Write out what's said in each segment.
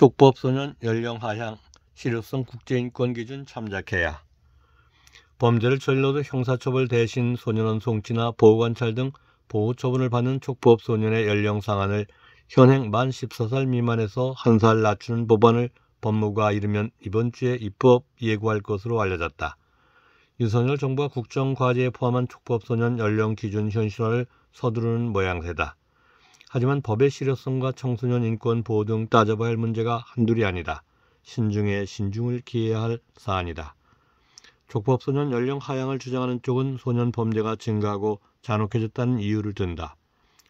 촉법소년 연령 하향 실효성 국제인권기준 참작해야 범죄를 저질러도 형사처벌 대신 소년원 송치나 보호관찰 등 보호처분을 받는 촉법소년의 연령 상한을 현행 만 14살 미만에서 한 살 낮추는 법안을 법무가 이르면 이번 주에 입법 예고할 것으로 알려졌다. 윤석열 정부가 국정과제에 포함한 촉법소년 연령 기준 현실화를 서두르는 모양새다. 하지만 법의 실효성과 청소년 인권 보호 등 따져봐야 할 문제가 한둘이 아니다. 신중에 신중을 기해야 할 사안이다. 족법소년 연령 하향을 주장하는 쪽은 소년 범죄가 증가하고 잔혹해졌다는 이유를 든다.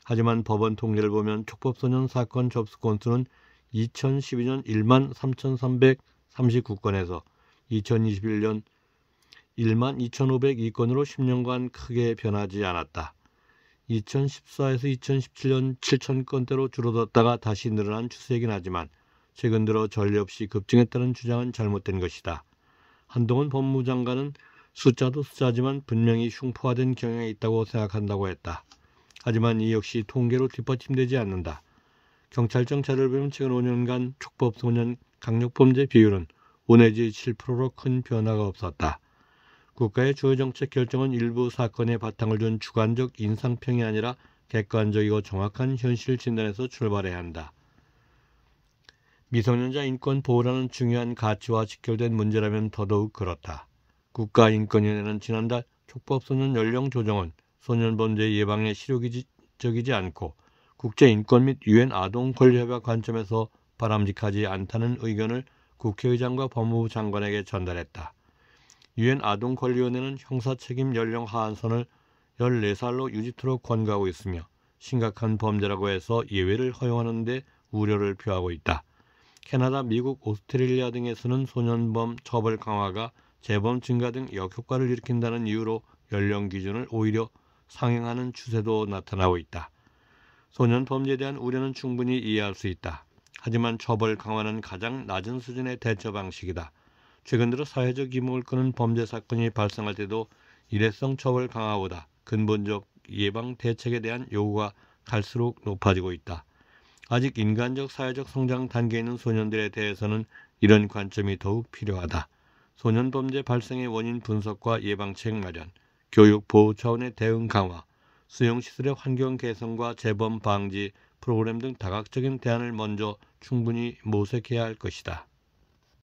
하지만 법원 통계를 보면 촉법소년 사건 접수 건수는 2012년 1만 3,339건에서 2021년 1만 2,502건으로 10년간 크게 변하지 않았다. 2014에서 2017년 7천 건대로 줄어들었다가 다시 늘어난 추세이긴 하지만 최근 들어 전례 없이 급증했다는 주장은 잘못된 것이다. 한동훈 법무장관은 숫자도 숫자지만 분명히 흉포화된 경향이 있다고 생각한다고 했다. 하지만 이 역시 통계로 뒷받침되지 않는다. 경찰청 자료를 보면 최근 5년간 촉법 소년 강력범죄 비율은 5 내지 7%로 큰 변화가 없었다. 국가의 주요 정책 결정은 일부 사건에 바탕을 둔 주관적 인상평이 아니라 객관적이고 정확한 현실 진단에서 출발해야 한다. 미성년자 인권 보호라는 중요한 가치와 직결된 문제라면 더더욱 그렇다. 국가인권위원회는 지난달 촉법소년 연령 조정은 소년범죄 예방에 실효적이지 않고 국제인권 및 유엔 아동 권리협약 관점에서 바람직하지 않다는 의견을 국회의장과 법무부 장관에게 전달했다. 유엔 아동권리위원회는 형사책임 연령 하한선을 14살로 유지토록 권고하고 있으며 심각한 범죄라고 해서 예외를 허용하는 데 우려를 표하고 있다. 캐나다, 미국, 오스트레일리아 등에서는 소년범 처벌 강화가 재범 증가 등 역효과를 일으킨다는 이유로 연령 기준을 오히려 상행하는 추세도 나타나고 있다. 소년 범죄에 대한 우려는 충분히 이해할 수 있다. 하지만 처벌 강화는 가장 낮은 수준의 대처 방식이다. 최근 들어 사회적 기목을 끄는 범죄 사건이 발생할 때도 일회성 처벌 강화보다 근본적 예방 대책에 대한 요구가 갈수록 높아지고 있다. 아직 인간적 사회적 성장 단계에 있는 소년들에 대해서는 이런 관점이 더욱 필요하다. 소년 범죄 발생의 원인 분석과 예방책 마련, 교육 보호 차원의 대응 강화, 수용시설의 환경 개선과 재범 방지 프로그램 등 다각적인 대안을 먼저 충분히 모색해야 할 것이다.